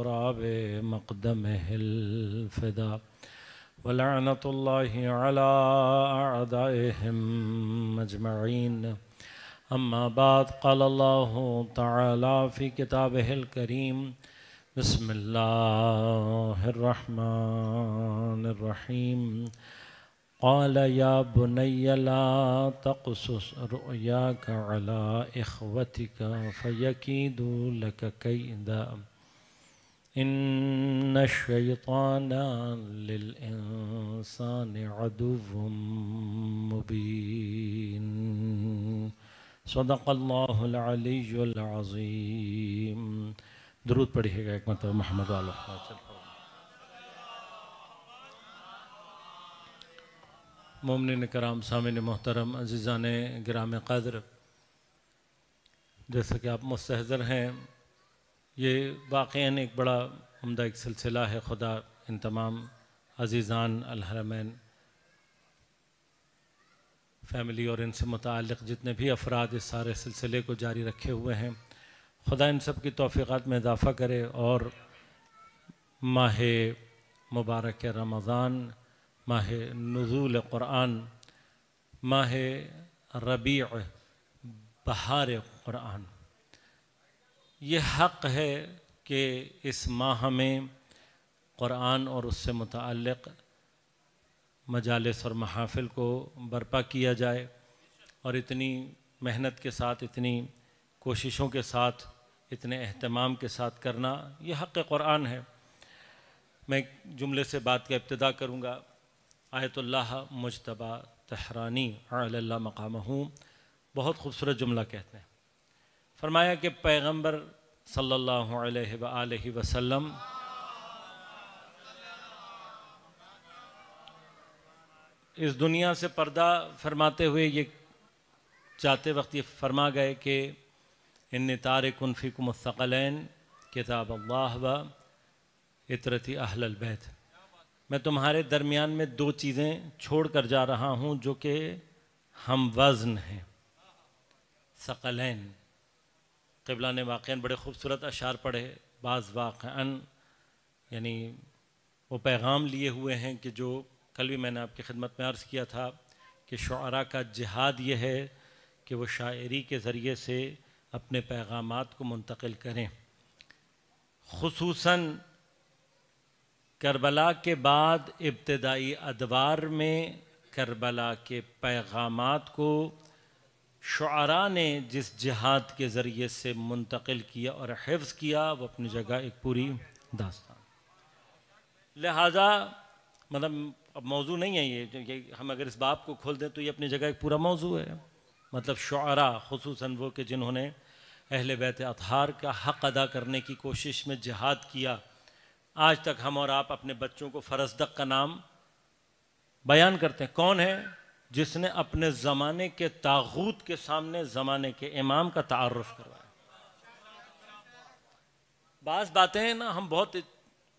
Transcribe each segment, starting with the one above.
غراب مقدم الفدا ولعنة الله على أعدائهم مجمعين أما بعد قال الله تعالى في كتابه الكريم بسم الله الرحمن الرحيم قال يا بني لا تقصص رؤياك على إخوتك فيكيدوا لك كيداً إن الشيطان للإنسان عدو مبين صدق الله العلي العظيم درود पढ़िएगा एक मतलब मोहम्मद वालों ममन कराम सामिन मोहतरम अजीज़ान ग्राम कदर जैसे कि आप मुस्तहजर हैं ये वाक़ एक बड़ा उमदा एक सिलसिला है खुदा इन तमाम अजीज़ान अलहरमैन फैमिली और इनसे मुतक जितने भी अफराद इस सारे सिलसिले को जारी रखे हुए हैं खुदा इन सब की तोफ़ीक़ात में इजाफ़ा करे और माह मुबारक रमज़ान माह नज़ूल क़ुरान माह रबी बहार क़ुरान ये हक़ है कि इस माह में क़ुरान और उससे मुतक़ मजालस और महाफिल को बर्पा किया जाए और इतनी मेहनत के साथ इतनी कोशिशों के साथ इतने अहतमाम के साथ करना ये हक़ क़ुरान है मैं जुमले से बात का इब्तदा करूँगा आयतुल्लाह मुशतबा तहरानी अल्लाह मकाम बहुत खूबसूरत जुमला कहते हैं फरमाया कि पैगम्बर सल्ला वसलम इस दुनिया से पर्दा फरमाते हुए ये चाहते वक्त ये फरमा गए कि इन तार कनफ़िकुमसकलैन किताब अल्लाह व इतरती अहलबैत मैं तुम्हारे दरमियान में दो चीज़ें छोड़ कर जा रहा हूँ जो कि हम वज़न हैं सकलैन कबला ने वाक़ बड़े ख़ूबसूरत अशार पढ़े बाज़ वाक़ यानी वो पैगाम लिए हुए हैं कि जो कल भी मैंने आपकी खिदमत में अर्ज़ किया था कि शुरा का जिहाद ये है कि वो शायरी के ज़रिए से अपने पैगाम को मुंतकिल करें खूस करबला के बाद इब्तदाई अदवार में करबला के पैगाम को शुरा ने जिस जिहाद के ज़रिए से मुंतकिल किया और हिफ्स किया वो अपनी जगह एक पूरी दास्तान लिहाजा मतलब अब मौजू नहीं है ये क्योंकि हम अगर इस बाप को खोल दें तो ये अपनी जगह एक पूरा मौजू है मतलब शुरा खसूस वो के जिन्होंने अहल बैत अतहार का हक़ अदा करने की कोशिश में जिहाद किया आज तक हम और आप अपने बच्चों को फरसदक का नाम बयान करते हैं कौन है जिसने अपने ज़माने के ताबूत के सामने ज़माने के इमाम का तारफ़ करवाया बास बातें ना हम बहुत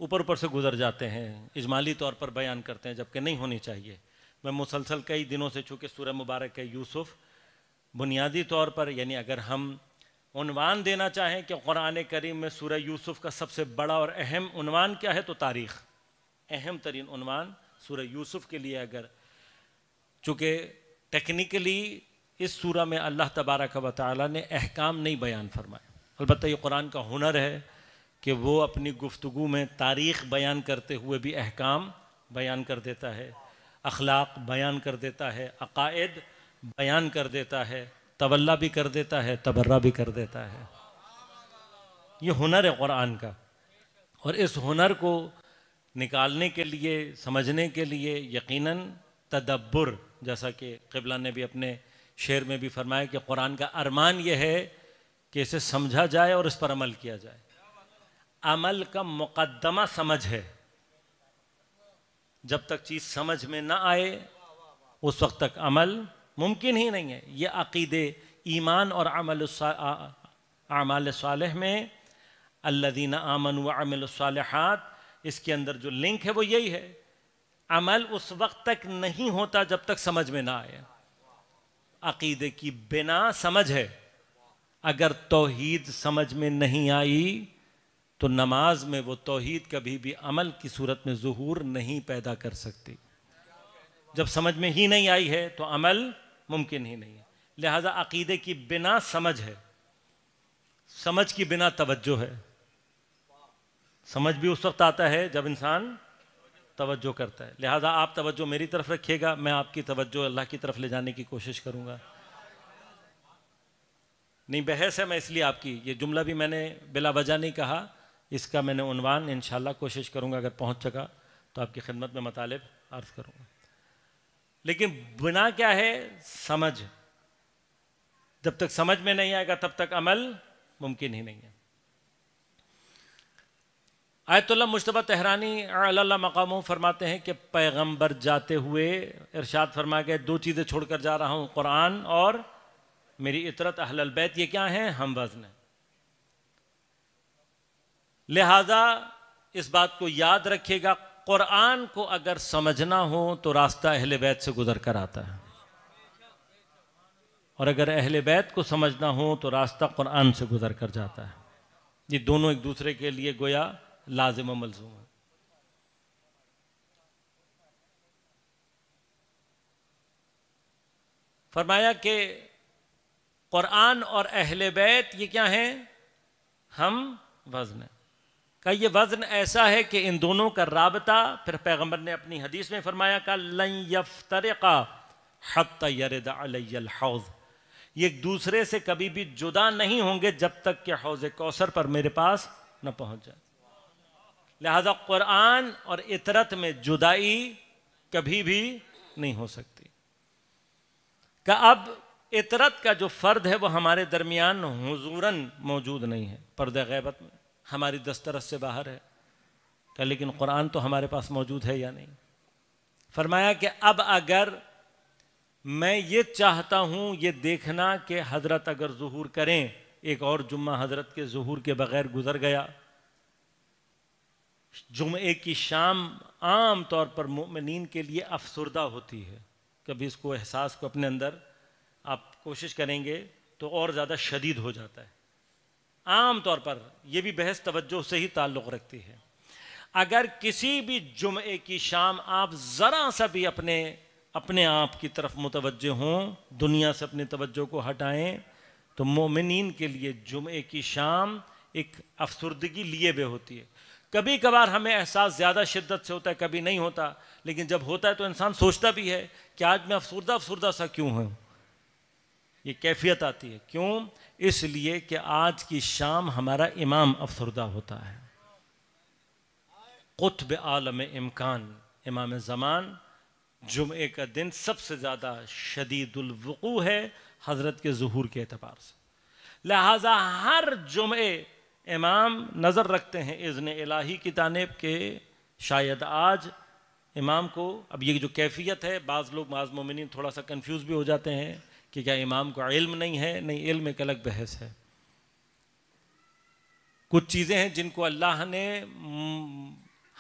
ऊपर ऊपर से गुजर जाते हैं इजमाली तौर पर बयान करते हैं जबकि नहीं होनी चाहिए मैं मुसलसल कई दिनों से चूँकि सूर्य मुबारक है यूसुफ़ बुनियादी तौर पर यानी अगर हम उनवान देना चाहें कि कुरान करीम में सूर्य यूसुफ़ का सबसे बड़ा और अहम उनवान क्या है तो तारीख़ अहम तरीन उनवान सूर्य यूसुफ़ के लिए अगर चूँकि टेक्निकली इस सूरा में अल्लाह तबारक व ताली ने अहकाम नहीं बयान फरमाए अलबत्त ये कुरान का हुनर है कि वो अपनी गुफ्तु में तारीख़ बयान करते हुए भी अहकाम बयान कर देता है अखलाक बयान कर देता है अकायद बयान कर देता है तवल्ला भी कर देता है तबर्रा भी कर देता है ये हुनर है कुरान का और इस हुनर को निकालने के लिए समझने के लिए यकीनन तदब्बर जैसा कि किबला ने भी अपने शेर में भी फरमाया कि कुरान का अरमान यह है कि इसे समझा जाए और इस पर अमल किया जाए अमल का मुकदमा समझ है जब तक चीज़ समझ में ना आए उस वक्त तक अमल मुमकिन ही नहीं है ये अकीदे ईमान और अमल आमाल साल में अल्लादीन आमन व अमल इसके अंदर जो लिंक है वो यही है अमल उस वक्त तक नहीं होता जब तक समझ में ना आए अकीदे की बिना समझ है अगर तोहीद समझ में नहीं आई तो नमाज में वो तोहीद कभी भी अमल की सूरत में जहूर नहीं पैदा कर सकती जब समझ में ही नहीं आई है तो अमल मुमकिन ही नहीं है लिहाजा अकीदे की बिना समझ है समझ की बिना तवज्जो है समझ भी उस वक्त आता है जब इंसान तवज्जो करता है लिहाजा आप तवज्जो मेरी तरफ रखिएगा मैं आपकी तवज्जो अल्लाह की तरफ ले जाने की कोशिश करूँगा नहीं बहस है मैं इसलिए आपकी ये जुमला भी मैंने बिला वजह नहीं कहा इसका मैंने उनवान इन कोशिश करूँगा अगर पहुँच सका तो आपकी खिदमत में मतालब अर्ज करूँगा लेकिन बिना क्या है समझ जब तक समझ में नहीं आएगा तब तक अमल मुमकिन ही नहीं है आयतुल्ला मुशतबा तहरानी अल्लाह मकाम फरमाते हैं कि पैगंबर जाते हुए इरशाद फरमा के दो चीज़ें छोड़कर जा रहा हूँ कुरान और मेरी इतरत अहल बैत ये क्या हैं हम वजन लिहाजा इस बात को याद रखिएगा कुरान को अगर समझना हो तो रास्ता अहल बैत से गुजर कर आता है और अगर अहल बैत को समझना हो तो रास्ता कुरान से गुजर कर जाता है ये दोनों एक दूसरे के लिए गोया मलजूम है फरमाया कि क़ुरान और अहल बैत ये क्या हैं हम वज़न है। का ये वज़न ऐसा है कि इन दोनों का रबता फिर पैगम्बर ने अपनी हदीस में फरमाया का लई यफ्तरका हौज़ ये एक दूसरे से कभी भी जुदा नहीं होंगे जब तक कि हौज़ कौसर पर मेरे पास न पहुंच जाए लिहाजा कुरान और इतरत में जुदाई कभी भी नहीं हो सकती का अब इतरत का जो फ़र्द है वो हमारे दरमियान हजूरन मौजूद नहीं है पर्द गैबत में हमारी दस्तरस से बाहर है क्या लेकिन कुरान तो हमारे पास मौजूद है या नहीं फरमाया कि अब अगर मैं ये चाहता हूँ ये देखना कि हज़रत अगर जहूर करें एक और जुम्मा हज़रत के जहूर के बग़ैर गुज़र गया जुमे की शाम आम तौर पर मोमिन के लिए अफसरदा होती है कभी इसको एहसास को अपने अंदर आप कोशिश करेंगे तो और ज़्यादा शदीद हो जाता है आम तौर पर यह भी बहस तवज्जो से ही ताल्लुक़ रखती है अगर किसी भी जुमे की शाम आप ज़रा सा भी अपने अपने आप की तरफ मुतवज़ हों दुनिया से अपनी तवज्जो को हटाएं तो मोमिन के लिए जुमे की शाम एक अफसरदगी लिए हुए होती है कभी कभार हमें एहसास ज़्यादा शिद्दत से होता है कभी नहीं होता लेकिन जब होता है तो इंसान सोचता भी है कि आज मैं अफसरदा अफसरदा सा क्यों हूँ ये कैफियत आती है क्यों इसलिए कि आज की शाम हमारा इमाम अफसरदा होता है कुतब आलम इमकान इमाम ज़मान जुमे का दिन सबसे ज़्यादा शदीदुलवक़ू है हज़रत के जहूर के अतबार से लिहाजा हर जुमे इमाम नज़र रखते हैं इज़न इलाही की जानब के शायद आज इमाम को अब ये जो कैफियत है बाज़ लोग बाज़ ममिन थोड़ा सा कन्फ्यूज़ भी हो जाते हैं कि क्या इमाम को इल्म नहीं है नहीं इल्म एक अलग बहस है कुछ चीज़ें हैं जिनको अल्लाह ने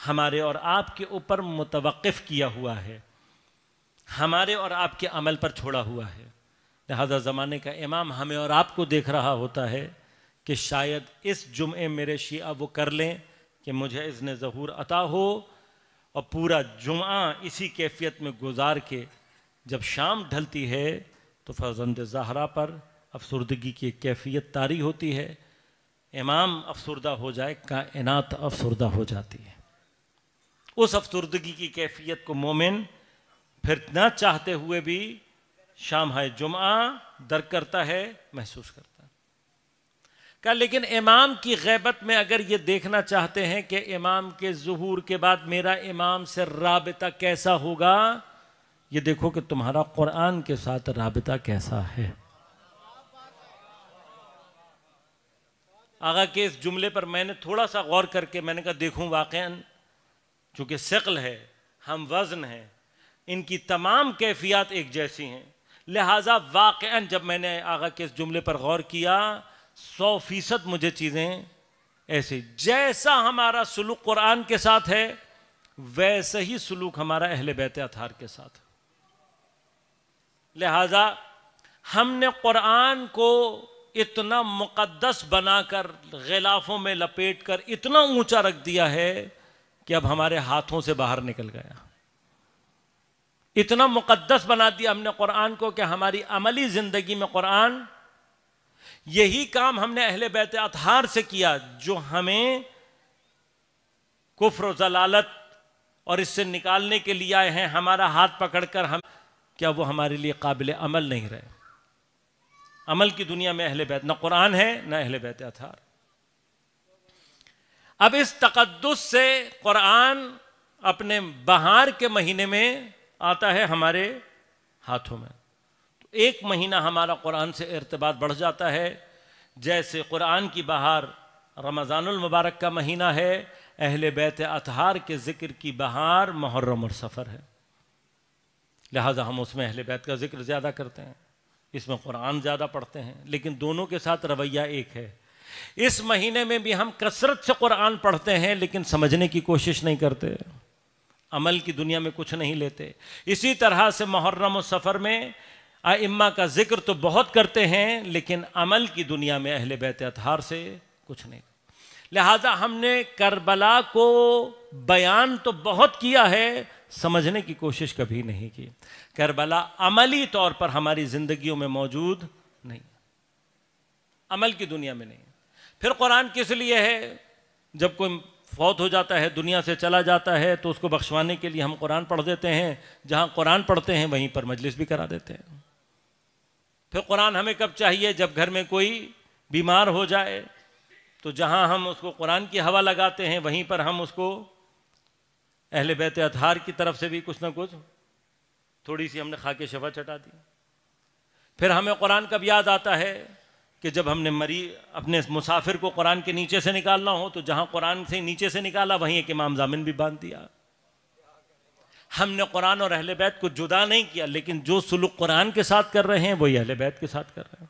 हमारे और आपके ऊपर मुतवक़ किया हुआ है हमारे और आपके अमल पर छोड़ा हुआ है लिहाजा ज़माने का इमाम हमें और आपको देख रहा होता है कि शायद इस जुमे मेरे शिया वो कर लें कि मुझे इसने ज़हूर अता हो और पूरा जुमा इसी कैफियत में गुजार के जब शाम ढलती है तो फर्जंद जहरा पर अफसरदगी की कैफियत तारी होती है इमाम अफसरदा हो जाए कायनात अफसरदा हो जाती है उस अफसरदगी की कैफियत को मोमिन फिर ना चाहते हुए भी शाम है जुमा दर करता है महसूस करता है का लेकिन इमाम की गैबत में अगर ये देखना चाहते हैं कि इमाम के जहूर के बाद मेरा इमाम से रबता कैसा होगा ये देखो कि तुम्हारा कुरान के साथ रबता कैसा है आगा के इस जुमले पर मैंने थोड़ा सा गौर करके मैंने कहा देखूं वाक़ चूंकि शक्ल है हम वज़न है इनकी तमाम कैफियत एक जैसी हैं लिहाजा वाकयान जब मैंने आगा के इस जुमले पर गौर किया सौ फीसद मुझे चीज़ें ऐसे जैसा हमारा सलूक कुरान के साथ है वैसे ही सलूक हमारा अहल बैत अथार के साथ लिहाजा हमने कुरान को इतना मुक़दस बनाकर गिलाफ़ों में लपेट कर इतना ऊंचा रख दिया है कि अब हमारे हाथों से बाहर निकल गया इतना मुक़दस बना दिया हमने कुरान को कि हमारी अमली ज़िंदगी में कुरान यही काम हमने अहले बैत अतहार से किया जो हमें कुफर जलालत और इससे निकालने के लिए आए हैं हमारा हाथ पकड़कर हम क्या वो हमारे लिए काबिल अमल नहीं रहे अमल की दुनिया में अहले बैत न कुरान है न अहले बैत अथार अब इस तकदस से कुरान अपने बहार के महीने में आता है हमारे हाथों में एक महीना हमारा कुरान से इरतबात बढ़ जाता है जैसे कुरान की बहार रमज़ानमबारक का महीना है अहल बैत अतहार के ज़िक्र की बहार मुहर्रम और सफ़र है लिहाजा हम उसमें अहल बैत का ज़िक्र ज़्यादा करते हैं इसमें कुरान ज़्यादा पढ़ते हैं लेकिन दोनों के साथ रवैया एक है इस महीने में भी हम कसरत से कुरान पढ़ते हैं लेकिन समझने की कोशिश नहीं करते अमल की दुनिया में कुछ नहीं लेते इसी तरह से मुहर्रम और सफ़र में आइम्मा का जिक्र तो बहुत करते हैं लेकिन अमल की दुनिया में अहल बैत अतहार से कुछ नहीं लिहाजा हमने करबला को बयान तो बहुत किया है समझने की कोशिश कभी नहीं की करबला अमली तौर पर हमारी जिंदगियों में मौजूद नहीं अमल की दुनिया में नहीं फिर कुरान किस लिए है जब कोई फौत हो जाता है दुनिया से चला जाता है तो उसको बख्शवाने के लिए हम कुरान पढ़ देते हैं जहाँ कुरान पढ़ते हैं वहीं पर मजलिस भी करा देते हैं फिर कुरान हमें कब चाहिए जब घर में कोई बीमार हो जाए तो जहां हम उसको कुरान की हवा लगाते हैं वहीं पर हम उसको अहल बैत अतहार की तरफ से भी कुछ ना कुछ थोड़ी सी हमने खा के शफा चटा दी फिर हमें कुरान कब याद आता है कि जब हमने मरी अपने मुसाफिर को कुरान के नीचे से निकालना हो तो जहाँ कुरान से नीचे से निकाला वहीं एक इमाम जामिन भी बांध दिया हमने कुरान और अहल बैत को जुदा नहीं किया लेकिन जो सलूक कुरान के साथ कर रहे हैं वही अहल बैत के साथ कर रहे हैं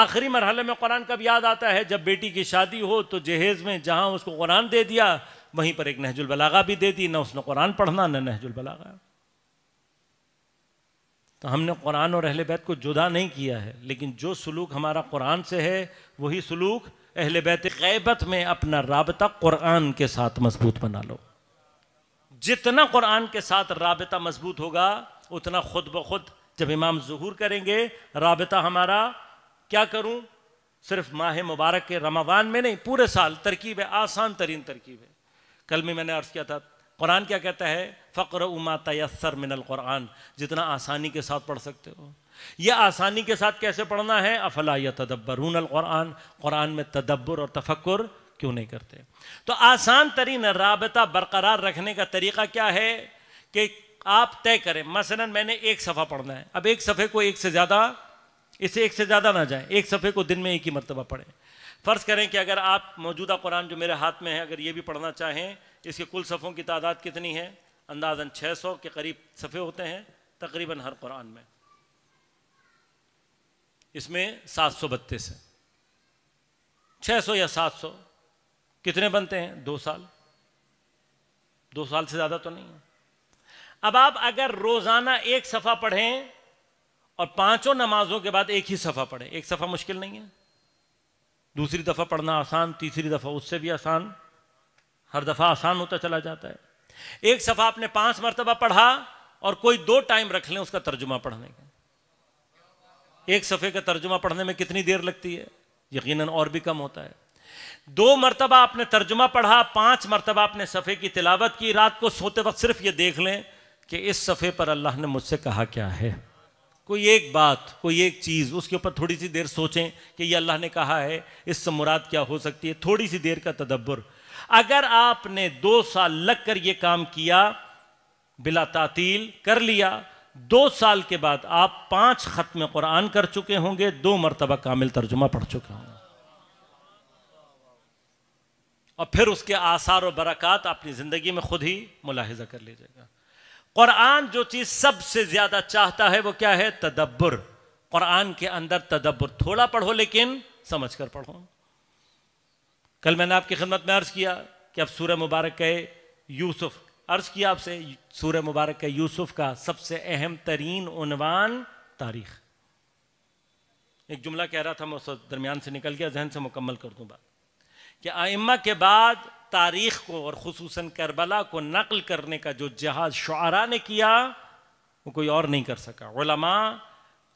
आखिरी मरहले में कुरान कब याद आता है जब बेटी की शादी हो तो जहेज़ में जहाँ उसको कुरान दे दिया वहीं पर एक नहजुलबलागा भी दे दी ना उसने कुरान पढ़ना ना नहजुलबलागा तो हमने कुरान और अहल बैत को जुदा नहीं किया है लेकिन जो सलूक हमारा कुरान से है वही सलूक अहल बैत गैबत में अपना रबता कुरान के साथ मजबूत बना लो जितना कुरान के साथ रबता मजबूत होगा उतना खुद ब खुद जब इमाम जहूर करेंगे रबता हमारा क्या करूं सिर्फ माह मुबारक के रमवान में नहीं पूरे साल तरकीब है आसान तरीन तरकीब है कल में मैंने अर्ज़ किया था कुरान क्या कहता है फ़क्र उमा तयसर मिनल कुरान जितना आसानी के साथ पढ़ सकते हो यह आसानी के साथ कैसे पढ़ना है अफला या तदब्बरून कुरान कुरान में तदब्बर और तफक्र क्यों नहीं करते तो आसान तरीन रबता बरकरार रखने का तरीका क्या है कि आप तय करें मसलन मैंने एक सफ़ा पढ़ना है अब एक सफ़े को एक से ज़्यादा इसे एक से ज़्यादा ना जाए एक सफ़े को दिन में एक ही मरतबा पढ़ें फ़र्ज़ करें कि अगर आप मौजूदा कुरान जो मेरे हाथ में है अगर ये भी पढ़ना चाहें इसके कुल सफ़ों की तादाद कितनी है अंदाजन 600 के करीब सफ़े होते हैं तकरीबन हर कुरान में इसमें सात सौ बत्तीस है छह सौ या सात सौ कितने बनते हैं दो साल दो साल से ज्यादा तो नहीं है अब आप अगर रोजाना एक सफा पढ़ें और पांचों नमाजों के बाद एक ही सफा पढ़ें एक सफा मुश्किल नहीं है दूसरी दफा पढ़ना आसान तीसरी दफा उससे भी आसान हर दफा आसान होता चला जाता है एक सफा आपने पांच मरतबा पढ़ा और कोई दो टाइम रख लें उसका तर्जुमा पढ़ने का एक सफ़े का तर्जुमा पढ़ने में कितनी देर लगती है यकीनन और भी कम होता है दो मरतबा आपने तर्जुमा पढ़ा पांच मरतबा आपने सफ़े की तिलावत की रात को सोते वक्त सिर्फ ये देख लें कि इस सफ़े पर अल्लाह ने मुझसे कहा क्या है कोई एक बात कोई एक चीज़ उसके ऊपर थोड़ी सी देर सोचें कि ये अल्लाह ने कहा है इससे मुराद क्या हो सकती है थोड़ी सी देर का तदब्बर अगर आपने दो साल लग कर ये काम किया बिला तातील कर लिया दो साल के बाद आप पांच ख़त्म कुरान कर चुके होंगे दो मरतबा कामिल तर्जुमा पढ़ चुके होंगे और फिर उसके आसार और बरक़ात अपनी ज़िंदगी में खुद ही मुलाहजा कर लीजिएगा क़ुरान जो चीज़ सबसे ज़्यादा चाहता है वो क्या है तदब्बर क़ुरान के अंदर तदब्बर थोड़ा पढ़ो लेकिन समझ कर पढ़ो कल मैंने आपकी खिदमत में अर्ज़ किया कि अब सूर्य मुबारक के यूसुफ अर्ज़ किया आपसे सूर्य मुबारक के यूसुफ का सबसे अहम तरीन उनवान तारीख एक जुमला कह रहा था मैं उस दरमियान से निकल गया जहन से मुकम्मल कर दूँ बात कि आइम्मा के बाद तारीख को और खसूस करबला को नकल करने का जो जहाज शुरा ने किया वो कोई और नहीं कर सका ओलमा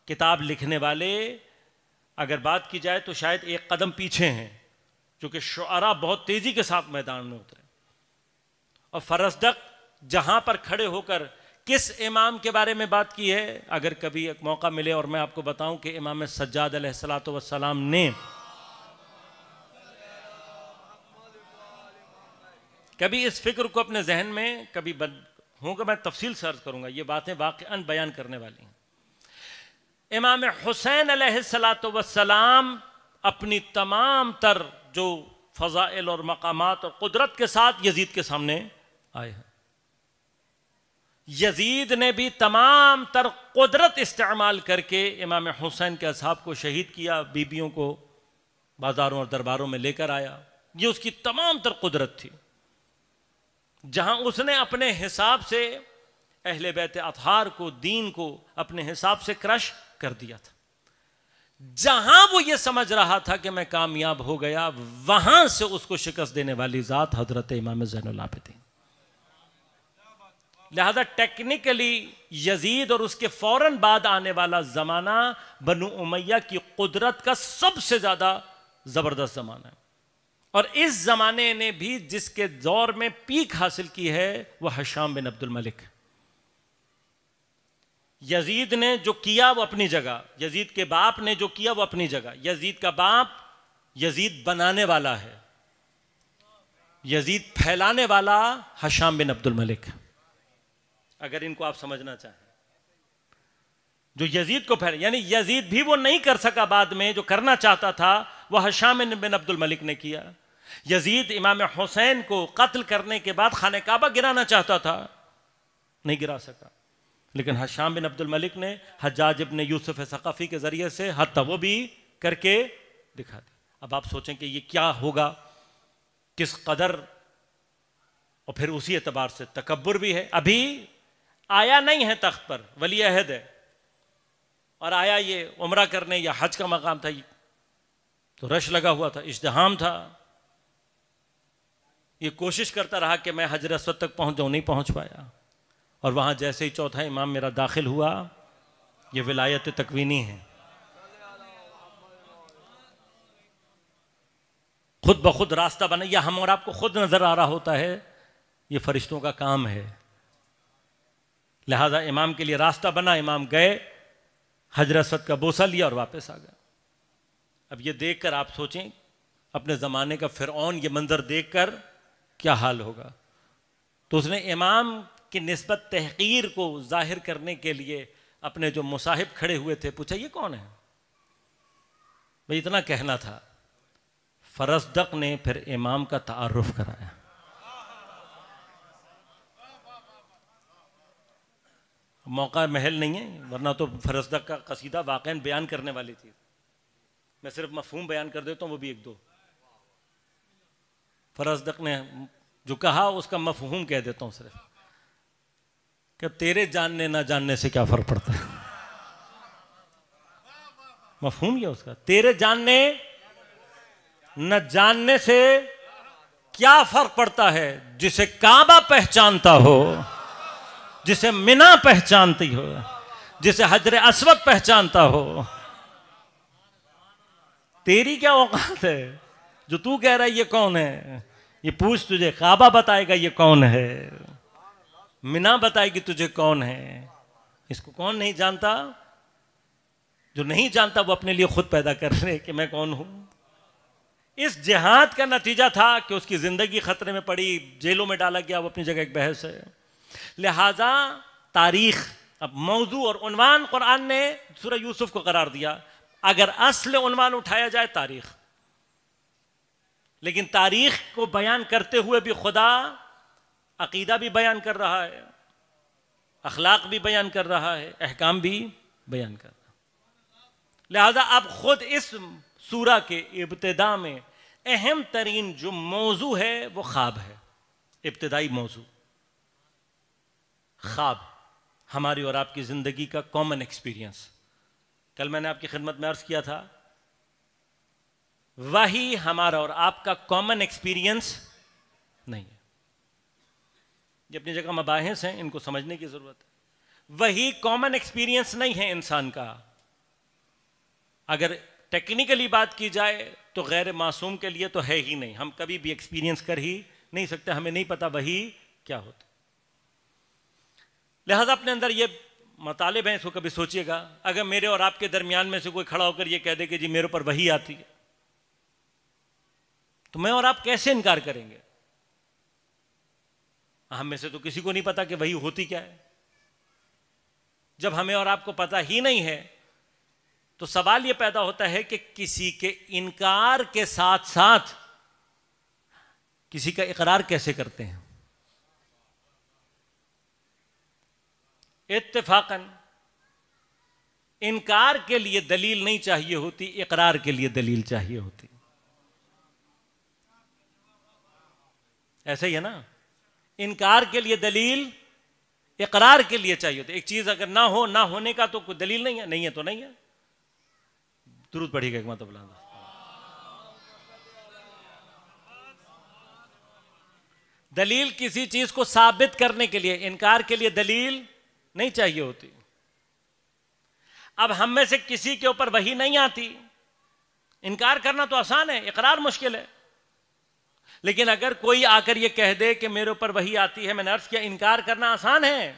किताब लिखने वाले अगर बात की जाए तो शायद एक कदम पीछे हैं क्योंकि शुरा बहुत तेज़ी के साथ मैदान में उतरे और फरसदक जहां पर खड़े होकर किस इमाम के बारे में बात की है अगर कभी एक मौका मिले और मैं आपको बताऊं कि इमाम सज्जाद सलात ने कभी इस फिक्र को अपने जहन में कभी बद होगा मैं तफसील सर्ज करूंगा ये बातें वाकन बयान करने वाली हैं इमाम हुसैन सलात वसलाम अपनी तमाम तर जो फ़ज़ाइल और मकाम और कुदरत के साथ यजीद के सामने आए हैं यजीद ने भी तमाम तर कुदरत इस्तेमाल करके इमाम हुसैन के असाब को शहीद किया बीबियों को बाज़ारों और दरबारों में लेकर आया ये उसकी तमाम तर कुदरत थी जहां उसने अपने हिसाब से अहले बैत अतहार को दीन को अपने हिसाब से क्रश कर दिया था जहां वो ये समझ रहा था कि मैं कामयाब हो गया वहां से उसको शिकस्त देने वाली जात हजरत इमाम जैनलाबिदीन लिहाजा टेक्निकली यजीद और उसके फौरन बाद आने वाला जमाना बनु उमैया की कुदरत का सबसे ज्यादा जबरदस्त जमाना है और इस जमाने ने भी जिसके दौर में पीक हासिल की है वह Hisham bin Abdul Malik Yazid ने जो किया वो अपनी जगह यजीद के बाप ने जो किया वो अपनी जगह यजीद का बाप यजीद बनाने वाला है यजीद फैलाने वाला हशाम बिन अब्दुल मलिक अगर इनको आप समझना चाहें जो यजीद को फैल यानी यजीद भी वो नहीं कर सका बाद में जो करना चाहता था वह हशाम बिन अब्दुल मलिक ने किया यजीद इमाम हुसैन को कत्ल करने के बाद खान काबा गिराना चाहता था नहीं गिरा सका लेकिन हशाम बिन अब्दुल मलिक ने हजाज इबन यूसुफ सकाफ़ी के ज़रिए से हद वो भी करके दिखा दी अब आप सोचें कि ये क्या होगा किस कदर और फिर उसी एतबार से तकबर भी है अभी आया नहीं है तख्त पर वली अहद है और आया ये उमरा करने या हज का मकाम था तो रश लगा हुआ था इश्तहाम था ये कोशिश करता रहा कि मैं हजर असवद तक पहुंच जाऊं नहीं पहुंच पाया और वहां जैसे ही चौथा इमाम मेरा दाखिल हुआ ये विलायत तकवीनी है खुद ब खुद रास्ता बना या हम और आपको खुद नज़र आ रहा होता है ये फरिश्तों का काम है लिहाजा इमाम के लिए रास्ता बना इमाम गए हजरसत का बोसा लिया और वापस आ गया अब ये देखकर आप सोचें अपने ज़माने का फिर ये मंज़र देखकर क्या हाल होगा तो उसने इमाम की नस्बत तहकीर को जाहिर करने के लिए अपने जो मुसाहिब खड़े हुए थे पूछा ये कौन है भाई इतना कहना था फरसदक ने फिर इमाम का तारफ कराया मौका महल नहीं है वरना तो फरसदक का कसीदा वाक़ बयान करने वाली थी मैं सिर्फ मफहूम बयान कर देता हूँ वो भी एक दो फरजदक ने जो कहा उसका मफहूम कह देता हूँ सिर्फ कि तेरे जानने ना जानने से क्या फ़र्क पड़ता है मफहूम यह उसका तेरे जानने न जानने से क्या फ़र्क पड़ता है जिसे काबा पहचानता हो जिसे मिना पहचानती हो जिसे हजर असवद पहचानता हो तेरी क्या औकात है जो तू कह रहा है ये कौन है ये पूछ तुझे खाबा बताएगा ये कौन है मिना बताएगी तुझे कौन है इसको कौन नहीं जानता जो नहीं जानता वो अपने लिए खुद पैदा कर रहे कि मैं कौन हूं इस जिहाद का नतीजा था कि उसकी ज़िंदगी ख़तरे में पड़ी जेलों में डाला गया वो अपनी जगह एक बहस है लिहाजा तारीख अब मौजू और उनवान कुरान ने सूर्य यूसुफ को करार दिया अगर असल उनवान उठाया जाए तारीख लेकिन तारीख को बयान करते हुए भी खुदा अकीदा भी बयान कर रहा है अखलाक भी बयान कर रहा है अहकाम भी बयान कर रहा है लिहाजा आप खुद इस सूरह के इब्तदा में अहम तरीन जो मौजू है वो ख्वाब है इब्तदाई मौजू ख्वाब हमारी और आपकी ज़िंदगी का कॉमन एक्सपीरियंस कल मैंने आपकी खिदमत में अर्ज़ किया था वही हमारा और आपका कॉमन एक्सपीरियंस नहीं है ये अपनी जगह मबाहस हैं इनको समझने की जरूरत है वही कॉमन एक्सपीरियंस नहीं है इंसान का अगर टेक्निकली बात की जाए तो गैर मासूम के लिए तो है ही नहीं हम कभी भी एक्सपीरियंस कर ही नहीं सकते हमें नहीं पता वही क्या होता लिहाजा अपने अंदर ये मतालब हैं इसको कभी सोचिएगा अगर मेरे और आपके दरमियान में से कोई खड़ा होकर ये कह दे कि जी मेरे ऊपर वही आती है तो मैं और आप कैसे इनकार करेंगे हम में से तो किसी को नहीं पता कि वही होती क्या है जब हमें और आपको पता ही नहीं है तो सवाल यह पैदा होता है कि किसी के इनकार के साथ साथ किसी का इकरार कैसे करते हैं इत्तेफाकन इनकार के लिए दलील नहीं चाहिए होती इकरार के लिए दलील चाहिए होती ऐसे ही है ना इनकार के लिए दलील इकरार के लिए चाहिए होती एक चीज अगर ना हो ना होने का तो कोई दलील नहीं है नहीं है तो नहीं है दुरुद पढ़ी गई मतलब दलील किसी चीज को साबित करने के लिए इनकार के लिए दलील नहीं चाहिए होती अब हम में से किसी के ऊपर वही नहीं आती इनकार करना तो आसान है इकरार मुश्किल है लेकिन अगर कोई आकर यह कह दे कि मेरे ऊपर वही आती है मैंने अर्ज किया इनकार करना आसान है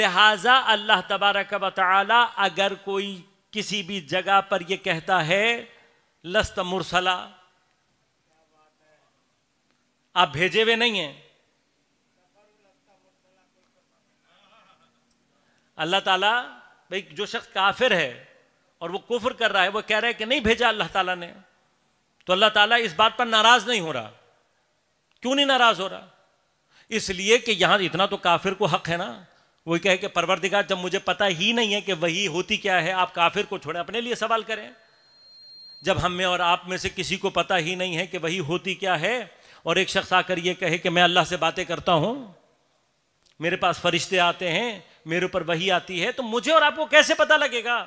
लिहाजा अल्लाह तबारक वाली अगर कोई किसी भी जगह पर यह कहता है लस्त मुरसला आप भेजे हुए नहीं हैं अल्लाह ताला भाई जो शख्स काफिर है और वो कुफर कर रहा है वो कह रहा है कि नहीं भेजा अल्लाह ताला ने तो अल्लाह ताला इस बात पर नाराज नहीं हो रहा क्यों नहीं नाराज हो रहा इसलिए कि यहां इतना तो काफिर को हक है ना वो कहे कि परवरदिगार जब मुझे पता ही नहीं है कि वही होती क्या है आप काफिर को छोड़ें अपने लिए सवाल करें जब हम में और आप में से किसी को पता ही नहीं है कि वही होती क्या है और एक शख्स आकर ये कहे कि मैं अल्लाह से बातें करता हूं मेरे पास फरिश्ते आते हैं मेरे ऊपर वही आती है तो मुझे और आपको कैसे पता लगेगा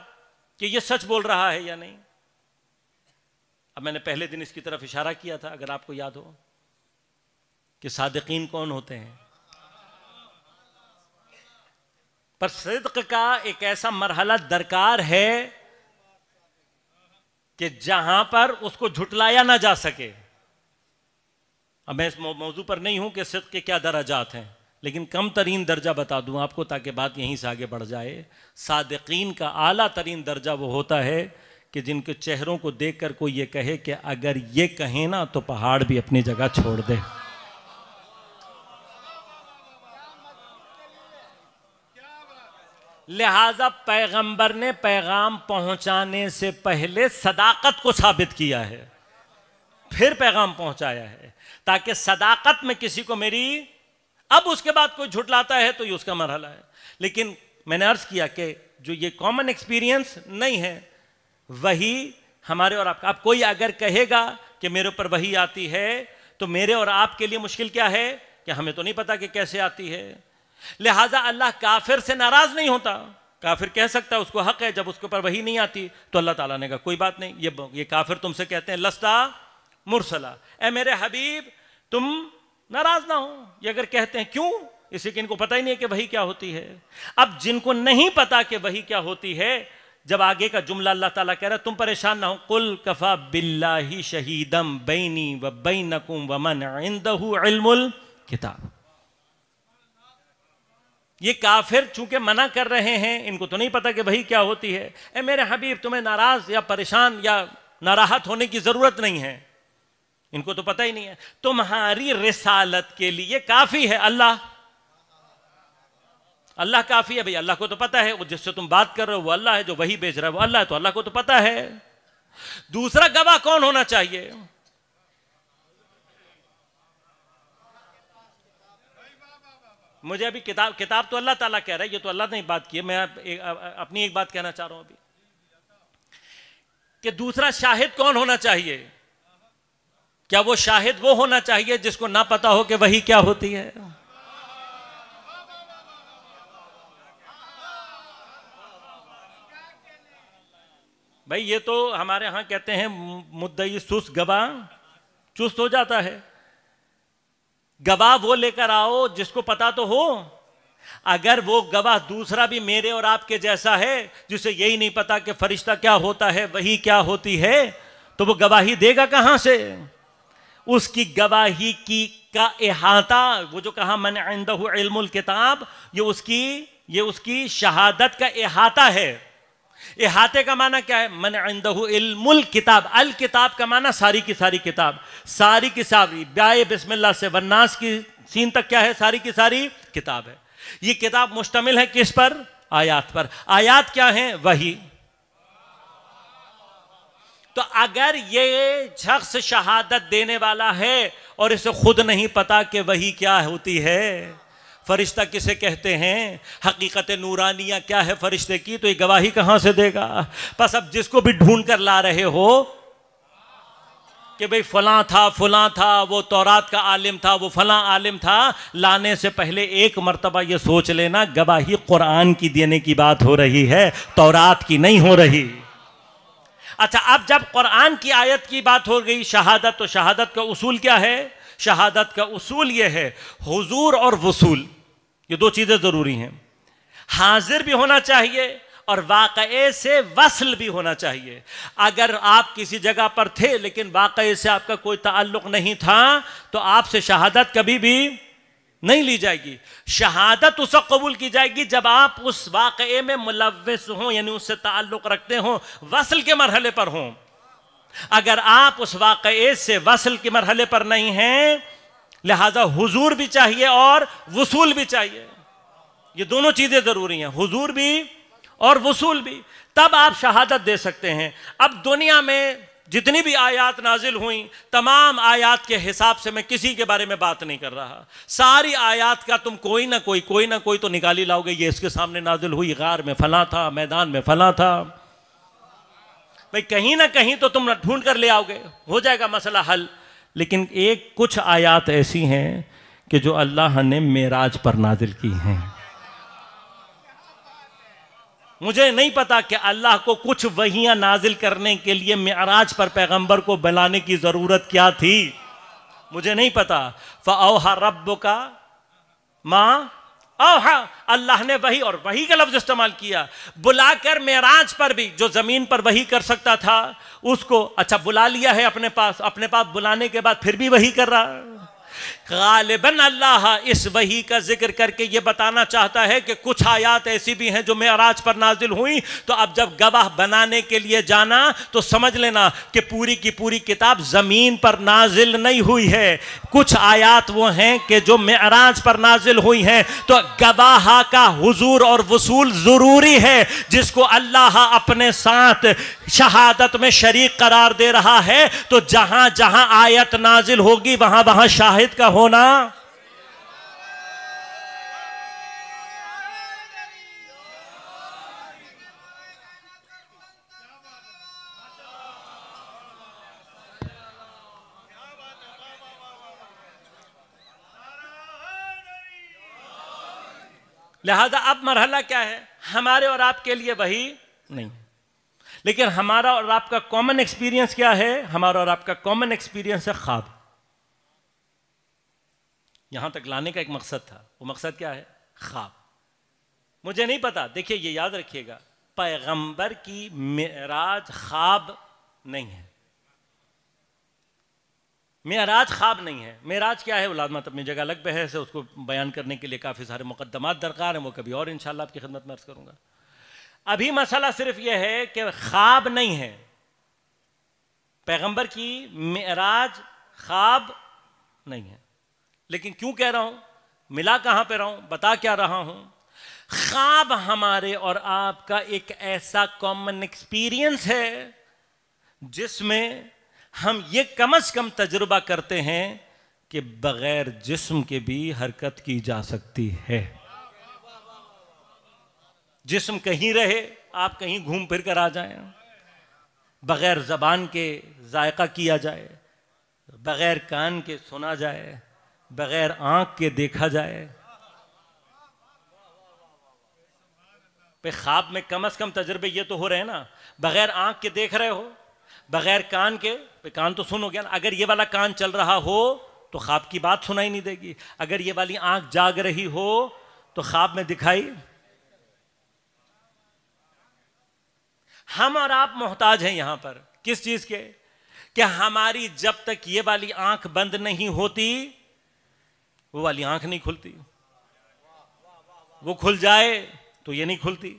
कि ये सच बोल रहा है या नहीं अब मैंने पहले दिन इसकी तरफ इशारा किया था अगर आपको याद हो कि सादकिन कौन होते हैं पर सिद्क का एक ऐसा मरहला दरकार है कि जहां पर उसको झुटलाया ना जा सके अब मैं इस मौजू पर नहीं हूं कि सिद्क के क्या दराजात हैं लेकिन कम तरीन दर्जा बता दूं आपको ताकि बात यहीं से आगे बढ़ जाए सादकिन का आला तरीन दर्जा वो होता है कि जिनके चेहरों को देखकर कोई ये कहे कि अगर ये कहे ना तो पहाड़ भी अपनी जगह छोड़ दे लिहाजा पैगंबर ने पैगाम पहुंचाने से पहले सदाकत को साबित किया है फिर पैगाम पहुंचाया है ताकि सदाकत में किसी को मेरी अब उसके बाद कोई झुटलाता है तो ये उसका मरहला है लेकिन मैंने अर्ज किया कि जो ये कॉमन एक्सपीरियंस नहीं है वही हमारे और आपका आप कोई अगर कहेगा कि मेरे ऊपर वही आती है तो मेरे और आपके लिए मुश्किल क्या है कि हमें तो नहीं पता कि कैसे आती है लिहाजा अल्लाह काफिर से नाराज नहीं होता काफिर कह सकता है उसको हक है जब उसके ऊपर वही नहीं आती तो अल्लाह ताला ने कहा कोई बात नहीं ये ये काफिर तुमसे कहते हैं लस्ता मुरसला ए मेरे हबीब तुम नाराज ना हो ये अगर कहते हैं क्यों इसी के इनको पता ही नहीं है कि वही क्या होती है अब जिनको नहीं पता कि वही क्या होती है जब आगे का जुमला अल्लाह ताला कह रहा है तुम परेशान ना हो कुल कफा बिल्ला ही शहीदम बैनी व बैनकुम व मन इल्मुल किताब ये काफिर चूंकि मना कर रहे हैं इनको तो नहीं पता कि भाई क्या होती है ए मेरे हबीब तुम्हें नाराज या परेशान या नाराहत होने की जरूरत नहीं है इनको तो पता ही नहीं है तुम्हारी रिसालत के लिए काफी है अल्लाह अल्लाह काफ़ी है भाई अल्लाह को तो पता है वो जिससे तुम बात कर रहे हो वो अल्लाह है जो वही बेच रहा है वो अल्लाह है तो अल्लाह को तो पता है दूसरा गवाह कौन होना चाहिए मुझे अभी किताब किताब तो अल्लाह ताला कह रहा है ये तो अल्लाह ने बात की है मैं अपनी एक बात कहना चाह रहा हूं अभी कि दूसरा शाहिद कौन होना चाहिए क्या वो शाहिद वो होना चाहिए जिसको ना पता हो कि वही क्या होती है भाई ये तो हमारे यहां कहते हैं मुद्दई सुस गवा चुस्त हो जाता है गवाह वो लेकर आओ जिसको पता तो हो अगर वो गवाह दूसरा भी मेरे और आपके जैसा है जिसे यही नहीं पता कि फरिश्ता क्या होता है वही क्या होती है तो वो गवाही देगा कहां से उसकी गवाही की का अहाता वो जो कहा मन आइंदा इल्मुल किताब ये उसकी ये उसकी शहादत का अहाता है ये हाथे का माना क्या है मन अंदहू इल्मुल किताब अल किताब का माना सारी की सारी किताब सारी की सारी ब्याय बिस्मिल्ला से वन्नास की सीन तक क्या है सारी की सारी किताब है ये किताब मुश्तमिल है किस पर आयात पर आयात क्या है वही तो अगर ये शख्स शहादत देने वाला है और इसे खुद नहीं पता कि वही क्या होती है फरिश्ता किसे कहते हैं हकीकत नूरानिया क्या है फरिश्ते की तो ये गवाही कहां से देगा बस अब जिसको भी ढूंढ कर ला रहे हो कि भाई फला था फलां था वो तौरात का आलिम था वो फलां आलिम था लाने से पहले एक मरतबा ये सोच लेना गवाही कुरान की देने की बात हो रही है तौरात की नहीं हो रही अच्छा अब जब कुरान की आयत की बात हो गई शहादत तो शहादत का उसूल क्या है शहादत का उसूल यह है हुजूर और वसूल ये दो चीज़ें ज़रूरी हैं हाजिर भी होना चाहिए और वाकए से वसल भी होना चाहिए अगर आप किसी जगह पर थे लेकिन वाकए से आपका कोई ताल्लुक नहीं था तो आपसे शहादत कभी भी नहीं ली जाएगी शहादत उस वक्त कबूल की जाएगी जब आप उस वाकए में मुलवस हों यानी उससे ताल्लुक़ रखते हों वसल के मरहले पर हों अगर आप उस वाक़े से वसल के मरहले पर नहीं हैं लिहाजा हुजूर भी चाहिए और वसूल भी चाहिए ये दोनों चीज़ें ज़रूरी हैं हुजूर भी और वसूल भी तब आप शहादत दे सकते हैं अब दुनिया में जितनी भी आयात नाजिल हुई तमाम आयात के हिसाब से मैं किसी के बारे में बात नहीं कर रहा सारी आयात का तुम कोई ना कोई कोई ना कोई तो निकाली लाओगे ये इसके सामने नाजिल हुई गार में फला था मैदान में फला था भाई कहीं ना कहीं तो तुम ढूंढ कर ले आओगे हो जाएगा मसला हल लेकिन एक कुछ आयात ऐसी हैं कि जो अल्लाह ने मेराज पर नाजिल की हैं मुझे नहीं पता कि अल्लाह को कुछ वहियां नाजिल करने के लिए मराज पर पैगंबर को बुलाने की ज़रूरत क्या थी मुझे नहीं पता फ़ाओहा रब का मां और हाँ अल्लाह ने वही और वही का लफ्ज इस्तेमाल किया बुलाकर मेराज पर भी जो जमीन पर वही कर सकता था उसको अच्छा बुला लिया है अपने पास अपने पास बुलाने के बाद फिर भी वही कर रहा गालिबन अल्लाह इस वही का जिक्र करके ये बताना चाहता है कि कुछ आयात ऐसी भी हैं जो मेराज पर नाजिल हुई तो अब जब गवाह बनाने के लिए जाना तो समझ लेना कि पूरी की पूरी किताब ज़मीन पर नाजिल नहीं हुई है कुछ आयात वो हैं कि जो मेराज पर नाजिल हुई हैं तो गवाह का हुजूर और वसूल ज़रूरी है जिसको अल्लाह अपने साथ शहादत में शरीक करार दे रहा है तो जहां जहां आयत नाजिल होगी वहां वहां शाहिद का हो होना लिहाजा अब मरहला क्या है हमारे और आपके लिए वही नहीं लेकिन हमारा और आपका कॉमन एक्सपीरियंस क्या है हमारा और आपका कॉमन एक्सपीरियंस है ख्वाब यहां तक लाने का एक मकसद था वो मकसद क्या है ख्वाब मुझे नहीं पता देखिए ये याद रखिएगा पैगंबर की मेराज ख्वाब नहीं है मेराज ख्वाब नहीं है मेराज क्या है औलाद अपनी जगह अलग बहस है उसको बयान करने के लिए काफ़ी सारे मुकदमात दरकार हैं वो कभी और इंशाल्लाह आपकी खिदमत में अर्ज़ अभी मसला सिर्फ यह है कि ख्वाब नहीं है पैगंबर की मेराज ख्वाब नहीं है लेकिन क्यों कह रहा हूं मिला कहां पे रहा हूं बता क्या रहा हूं खाब हमारे और आपका एक ऐसा कॉमन एक्सपीरियंस है जिसमें हम ये कम अज कम तजुर्बा करते हैं कि बगैर जिस्म के भी हरकत की जा सकती है जिस्म कहीं रहे आप कहीं घूम फिर कर आ जाए बगैर जबान के जायका किया जाए बगैर कान के सुना जाए बगैर आंख के देखा जाए पे ख्वाब में कम अज कम तजर्बे ये तो हो रहे हैं ना बगैर आंख के देख रहे हो बगैर कान के पे कान तो सुन हो गया ना अगर ये वाला कान चल रहा हो तो ख्वाब की बात सुनाई नहीं देगी अगर ये वाली आंख जाग रही हो तो ख्वाब में दिखाई हम और आप मोहताज हैं यहां पर किस चीज के कि हमारी जब तक ये वाली आंख बंद नहीं होती वो वाली आंख नहीं खुलती वो खुल जाए तो ये नहीं खुलती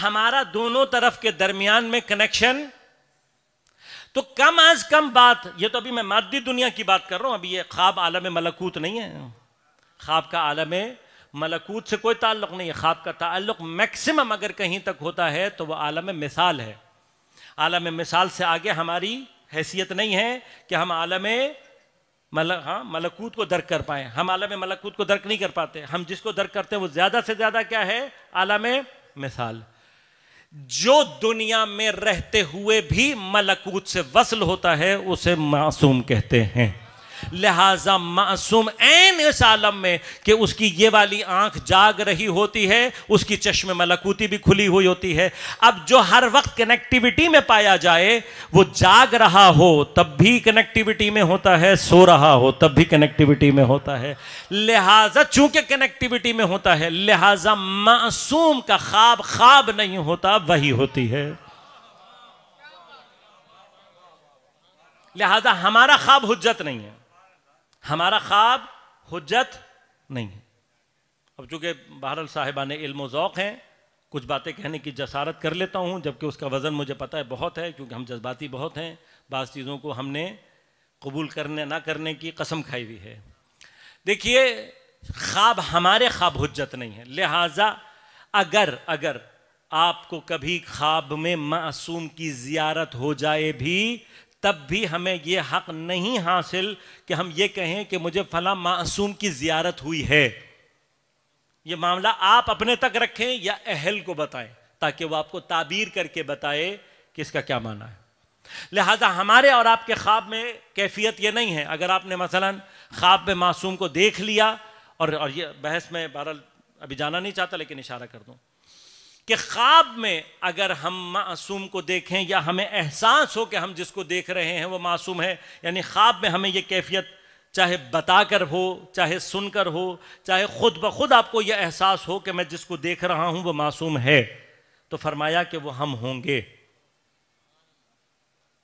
हमारा दोनों तरफ के दरमियान में कनेक्शन तो कम आज कम बात ये तो अभी मैं मादी दुनिया की बात कर रहा हूं अभी ये ख्वाब आलम मलकूत नहीं है ख्वाब का आलम मलकूत से कोई ताल्लुक नहीं है ख्वाब का ताल्लुक मैक्सिमम अगर कहीं तक होता है तो वह आलम मिसाल है आलम मिसाल से आगे हमारी हैसियत नहीं है कि हम आलम मलक हाँ मलकूत को दर्क कर पाए हम आलम मलकूत को दर्क नहीं कर पाते हम जिसको दर्क करते हैं वो ज़्यादा से ज़्यादा क्या है आलम मिसाल जो दुनिया में रहते हुए भी मलकूत से वसल होता है उसे मासूम कहते हैं लिहाजा मासूम एन इस आलम में कि उसकी ये वाली आंख जाग रही होती है उसकी चश्म मलकूती भी खुली हुई होती है अब जो हर वक्त कनेक्टिविटी में पाया जाए वो जाग रहा हो तब भी कनेक्टिविटी में होता है सो रहा हो तब भी कनेक्टिविटी में होता है लिहाजा चूंकि कनेक्टिविटी में होता है लिहाजा मासूम का ख्वाब ख्वाब नहीं होता वही होती है लिहाजा हमारा ख्वाब हुज्जत नहीं है हमारा ख्वाब हजत नहीं है अब चूँकि बहरल साहिबान इल्म ओक़ हैं कुछ बातें कहने की जसारत कर लेता हूँ जबकि उसका वज़न मुझे पता है बहुत है क्योंकि हम जज्बाती बहुत हैं बाज़ चीज़ों को हमने कबूल करने ना करने की कसम खाई हुई है देखिए ख्वाब हमारे ख्वाब हजत नहीं है लिहाजा अगर अगर आपको कभी ख्वाब में मासूम की जियारत हो जाए भी तब भी हमें ये हक नहीं हासिल कि हम ये कहें कि मुझे फला मासूम की जियारत हुई है ये मामला आप अपने तक रखें या अहल को बताएं ताकि वो आपको ताबीर करके बताए कि इसका क्या माना है लिहाजा हमारे और आपके ख्वाब में कैफियत ये नहीं है अगर आपने मसलन ख्वाब में मासूम को देख लिया और, और ये बहस में बहरल अभी जाना नहीं चाहता लेकिन इशारा कर दूँ कि ख्वाब में अगर हम मासूम को देखें या हमें एहसास हो कि हम जिसको देख रहे हैं वो मासूम है यानी ख्वाब में हमें ये कैफियत चाहे बताकर हो चाहे सुनकर हो चाहे खुद ब खुद आपको यह एहसास हो कि मैं जिसको देख रहा हूं वो मासूम है तो फरमाया कि वो हम होंगे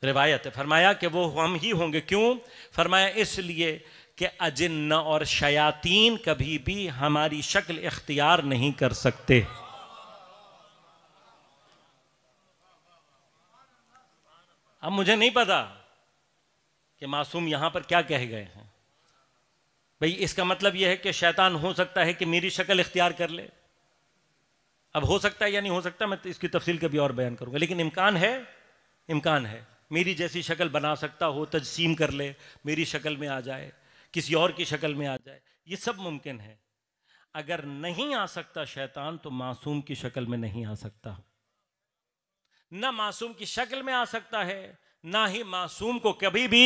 रिवायत है फरमाया कि वो हम ही होंगे क्यों फरमाया इसलिए कि अजिन्न और शयातीन कभी भी हमारी शक्ल इख्तियार नहीं कर सकते अब मुझे नहीं पता कि मासूम यहां पर क्या कह गए हैं भाई इसका मतलब यह है कि शैतान हो सकता है कि मेरी शक्ल इख्तियार कर ले अब हो सकता है या नहीं हो सकता मैं तो इसकी तफसील कभी और बयान करूंगा लेकिन इम्कान है इम्कान है मेरी जैसी शक्ल बना सकता हो तजसीम कर ले मेरी शक्ल में आ जाए किसी और की शक्ल में आ जाए ये सब मुमकिन है अगर नहीं आ सकता शैतान तो मासूम की शक्ल में नहीं आ सकता ना मासूम की शक्ल में आ सकता है ना ही मासूम को कभी भी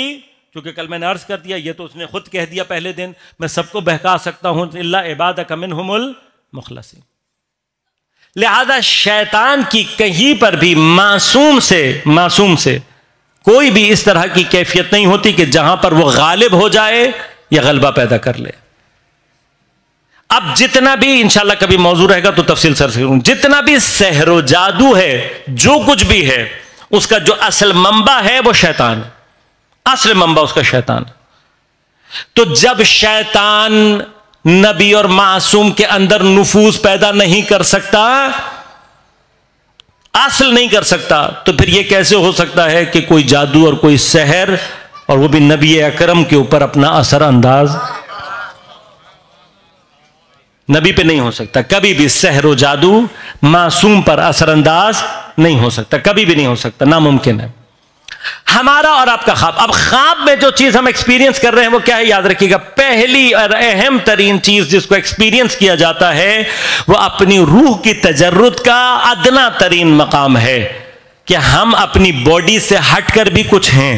क्योंकि कल मैंने अर्ज कर दिया ये तो उसने खुद कह दिया पहले दिन मैं सबको बहका सकता हूं इल्ला इबाद कमिन हमल मुखलसी लिहाजा शैतान की कहीं पर भी मासूम से मासूम से कोई भी इस तरह की कैफियत नहीं होती कि जहां पर वो गालिब हो जाए या गलबा पैदा कर ले अब जितना भी इंशाल्लाह कभी मौजूद रहेगा तो तफसील सर से जितना भी सहरो जादू है जो कुछ भी है उसका जो असल मंबा है वो शैतान असल मंबा उसका शैतान तो जब शैतान नबी और मासूम के अंदर नफूस पैदा नहीं कर सकता असल नहीं कर सकता तो फिर यह कैसे हो सकता है कि कोई जादू और कोई शहर और वो भी नबी अकरम के ऊपर अपना असर अंदाज नबी पे नहीं हो सकता कभी भी सहर जादू मासूम पर असरअंदाज नहीं हो सकता कभी भी नहीं हो सकता नामुमकिन है हमारा और आपका ख्वाब अब ख्वाब में जो चीज हम एक्सपीरियंस कर रहे हैं वो क्या है याद रखिएगा पहली और अहम तरीन चीज जिसको एक्सपीरियंस किया जाता है वो अपनी रूह की तजरत का अदना तरीन मकाम है कि हम अपनी बॉडी से हटकर भी कुछ हैं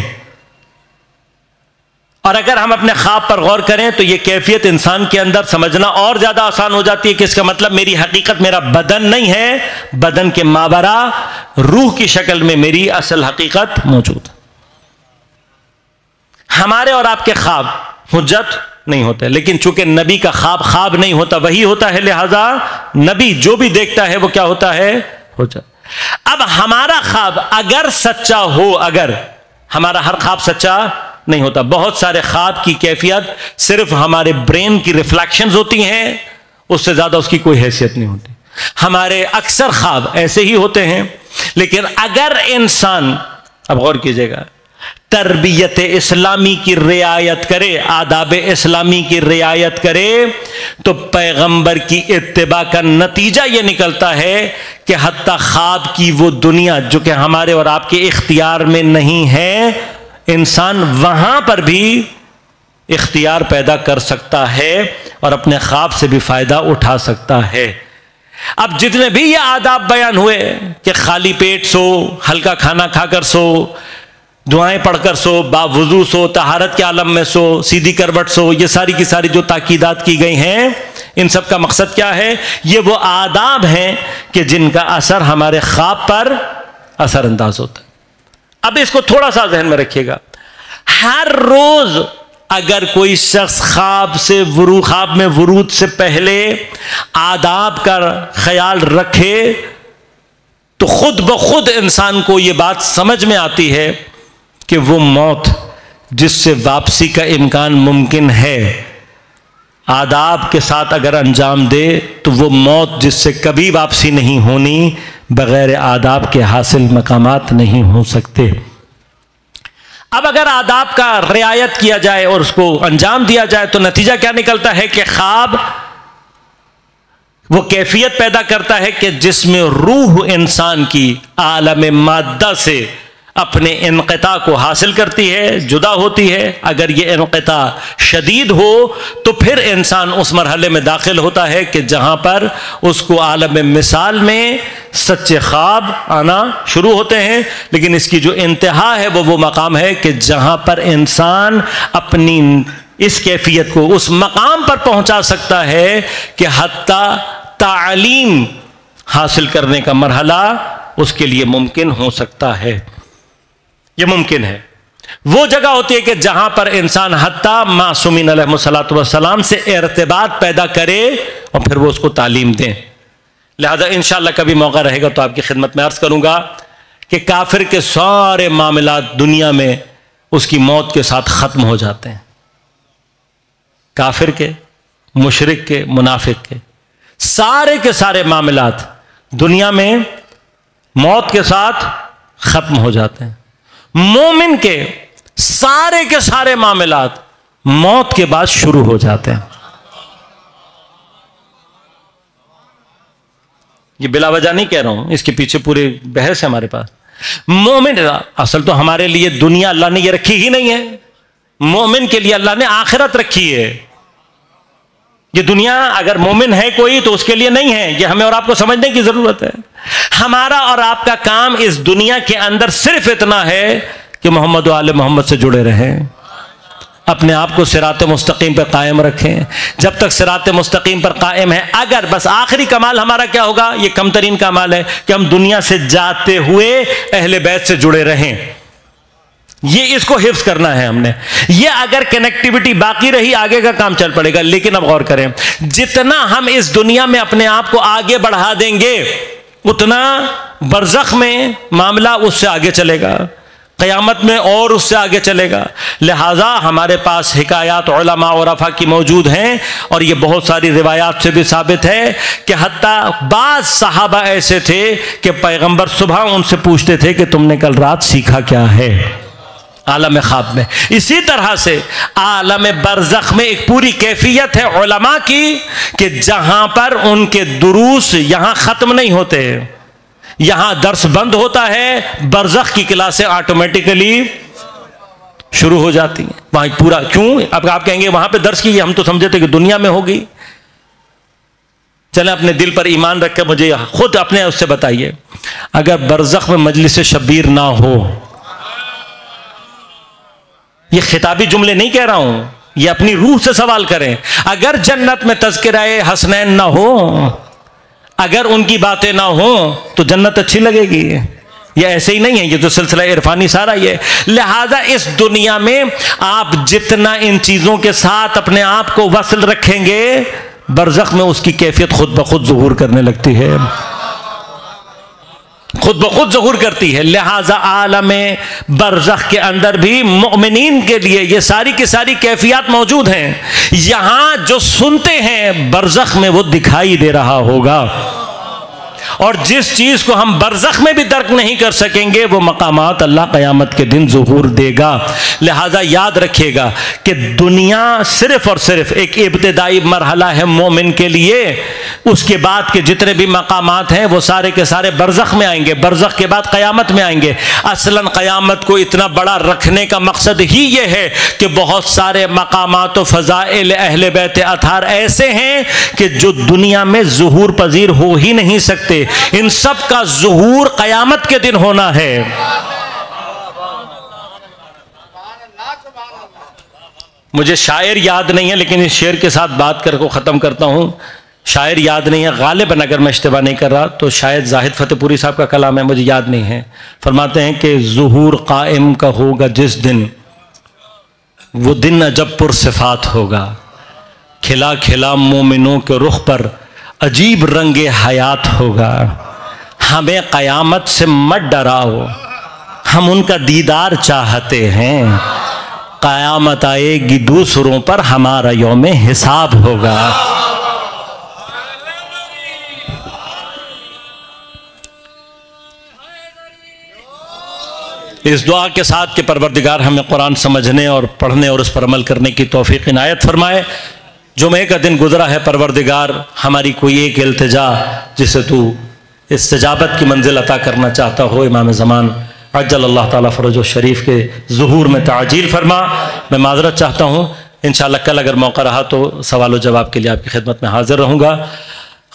और अगर हम अपने ख्वाब पर गौर करें तो यह कैफियत इंसान के अंदर समझना और ज़्यादा आसान हो जाती है कि इसका मतलब मेरी हकीकत मेरा बदन नहीं है बदन के माबरा रूह की शक्ल में मेरी असल हकीकत मौजूद हमारे और आपके ख्वाब हजत नहीं होते लेकिन चूंकि नबी का ख्वाब ख्वाब नहीं होता वही होता है लिहाजा नबी जो भी देखता है वो क्या होता है हजत अब हमारा ख्वाब अगर सच्चा हो अगर हमारा हर ख्वाब सच्चा नहीं होता बहुत सारे ख्वाब की कैफियत सिर्फ हमारे ब्रेन की रिफ्लेक्शन होती हैं उससे ज़्यादा उसकी कोई हैसियत नहीं होती हमारे अक्सर ख्वाब ऐसे ही होते हैं लेकिन अगर इंसान अब गौर कीजिएगा तरबियत इस्लामी की रियायत करे आदाब इस्लामी की रियायत करे तो पैगंबर की इतबा का नतीजा यह निकलता है कि हती ख्वाब की वो दुनिया जो कि हमारे और आपके इख्तियार में नहीं है इंसान वहां पर भी इख्तियार पैदा कर सकता है और अपने ख्वाब से भी फ़ायदा उठा सकता है अब जितने भी ये आदाब बयान हुए कि खाली पेट सो हल्का खाना खाकर सो दुआएं पढ़कर सो बावजू सो तहारत के आलम में सो सीधी करवट सो ये सारी की सारी जो ताकीदात की गई हैं इन सब का मकसद क्या है ये वो आदाब हैं कि जिनका असर हमारे ख्वाब पर असरअंदाज होता है अब इसको थोड़ा सा जहन में रखिएगा हर रोज अगर कोई शख्स ख्वाब से वरू ख्वाब में वरूद से पहले आदाब का ख्याल रखे तो खुद ब खुद इंसान को यह बात समझ में आती है कि वो मौत जिससे वापसी का इम्कान मुमकिन है आदाब के साथ अगर अंजाम दे तो वो मौत जिससे कभी वापसी नहीं होनी बग़ैर आदाब के हासिल मकाम नहीं हो सकते अब अगर आदाब का रियायत किया जाए और उसको अंजाम दिया जाए तो नतीजा क्या निकलता है कि ख्वाब वो कैफियत पैदा करता है कि जिसमें रूह इंसान की आलम मादा से अपने इनकता को हासिल करती है जुदा होती है अगर ये इनकता शदीद हो तो फिर इंसान उस मरहले में दाखिल होता है कि जहाँ पर उसको आलम मिसाल में सच्चे ख्वाब आना शुरू होते हैं लेकिन इसकी जो इंतहा है वो वो मकाम है कि जहाँ पर इंसान अपनी इस कैफियत को उस मकाम पर पहुँचा सकता है कि हती तालीम हासिल करने का मरहला उसके लिए मुमकिन हो सकता है यह मुमकिन है वो जगह होती है कि जहां पर इंसान हत्या मासूमिन सलाम से एरतबाद पैदा करे और फिर वो उसको तालीम दें लिहाजा इन कभी मौका रहेगा तो आपकी खिदमत में अर्ज करूंगा कि काफिर के सारे मामला दुनिया में उसकी मौत के साथ ख़त्म हो जाते हैं काफिर के मुशरक के मुनाफिक के सारे के सारे मामला दुनिया में मौत के साथ ख़त्म हो जाते हैं मोमिन के सारे के सारे मामला मौत के बाद शुरू हो जाते हैं ये बिलावजा नहीं कह रहा हूं इसके पीछे पूरी बहस है हमारे पास मोमिन असल तो हमारे लिए दुनिया अल्लाह ने ये रखी ही नहीं है मोमिन के लिए अल्लाह ने आखिरत रखी है ये दुनिया अगर मोमिन है कोई तो उसके लिए नहीं है ये हमें और आपको समझने की जरूरत है हमारा और आपका काम इस दुनिया के अंदर सिर्फ इतना है कि मोहम्मद आल मोहम्मद से जुड़े रहें अपने आप को सिरात मुस्तकीम पर कायम रखें जब तक सिरात मुस्तकीम पर कायम है अगर बस आखिरी कमाल हमारा क्या होगा ये कम तरीन कमाल है कि हम दुनिया से जाते हुए अहल बैत से जुड़े रहें ये इसको हिफ्स करना है हमने ये अगर कनेक्टिविटी बाकी रही आगे का काम चल पड़ेगा लेकिन अब गौर करें जितना हम इस दुनिया में अपने आप को आगे बढ़ा देंगे उतना बरजख में मामला उससे आगे चलेगा क़यामत में और उससे आगे चलेगा लिहाजा हमारे पास हिकायात ओलमा और रफ़ा की मौजूद हैं और ये बहुत सारी रिवायात से भी साबित है कि हती बाज़ साहबा ऐसे थे कि पैगंबर सुबह उनसे पूछते थे कि तुमने कल रात सीखा क्या है आलम खाब में इसी तरह से आलम बरजख में एक पूरी कैफियत है उलमा की कि जहां पर उनके दुरूस यहां ख़त्म नहीं होते यहां दर्स बंद होता है बरजख की क्लासें ऑटोमेटिकली शुरू हो जाती हैं वहां पूरा क्यों अब आप कहेंगे वहां पे दर्श की हम तो समझे थे कि दुनिया में होगी चले अपने दिल पर ईमान रख के मुझे खुद अपने उससे बताइए अगर बरजख में मजलिस शबीर ना हो ये खिताबी जुमले नहीं कह रहा हूं ये अपनी रूह से सवाल करें अगर जन्नत में तस्कराए हसनैन ना हो अगर उनकी बातें ना हो तो जन्नत अच्छी लगेगी ये ऐसे ही नहीं है ये जो सिलसिला इरफानी सारा ही है लिहाजा इस दुनिया में आप जितना इन चीज़ों के साथ अपने आप को वसल रखेंगे बरजख में उसकी कैफियत खुद ब खुद जहूर करने लगती है खुद ब खुद जहूर करती है लिहाजा आलम बरजख के अंदर भी मोमिन के लिए ये सारी की सारी कैफियात मौजूद हैं यहां जो सुनते हैं बरजख में वो दिखाई दे रहा होगा और जिस चीज को हम बरजख में भी दर्क नहीं कर सकेंगे वो मकामात अल्लाह कयामत के दिन जहूर देगा लिहाजा याद रखिएगा कि दुनिया सिर्फ और सिर्फ एक इब्तदाई मरहला है मोमिन के लिए उसके बाद के जितने भी मकाम हैं वो सारे के सारे बरजख में आएंगे बरजख के बाद कयामत में आएंगे असल कयामत को इतना बड़ा रखने का मकसद ही ये है कि बहुत सारे मकाम फ़जाइल अहल बैत अथार ऐसे हैं कि जो दुनिया में जहूर पजीर हो ही नहीं सकते इन सब का जहूर कयामत के दिन होना है मुझे शायर याद नहीं है लेकिन इस शेर के साथ बात कर को ख़त्म करता हूं शायर याद नहीं है गालिबन अगर मैं इश्तबा नहीं कर रहा तो शायद जाहिद फ़तेहपुरी साहब का कलाम है मुझे याद नहीं है फरमाते हैं कि जहूर कायम का होगा जिस दिन वो दिन अजब पुरसफात होगा खिला खिला मोमिनों के रुख पर अजीब रंग हयात होगा हमें क़यामत से मत डराओ हम उनका दीदार चाहते हैं क़यामत आएगी दूसरों पर हमारा योम हिसाब होगा इस दुआ के साथ के परवरदिगार हमें कुरान समझने और पढ़ने और उस पर अमल करने की तोफ़ी इनायत फरमाए जुमे का दिन गुजरा है परवरदिगार हमारी कोई एक अल्तजा जिसे तू इस तजावत की मंजिल अता करना चाहता हो इमाम ज़मान अजल अल्लाह ताला फ़रोज शरीफ के जहूर में ताजील फरमा मैं माजरत चाहता हूँ इन कल अगर मौका रहा तो सवाल जवाब के लिए आपकी खिदमत में हाजिर रहूँगा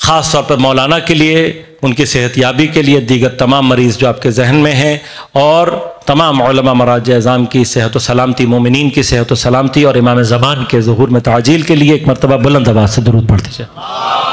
ख़ास तौर पर मौलाना के लिए उनकी सेहत याबी के लिए दीगर तमाम मरीज़ जो आपके जहन में हैं और तमाम मराज एज़ाम की सेहत व सलामती मोमिन की सेहत व सलामती और इमाम ज़बान के जहूर में ताजील के लिए एक मरतबा बुलंद आबाद से दरूद पढ़ दीजिए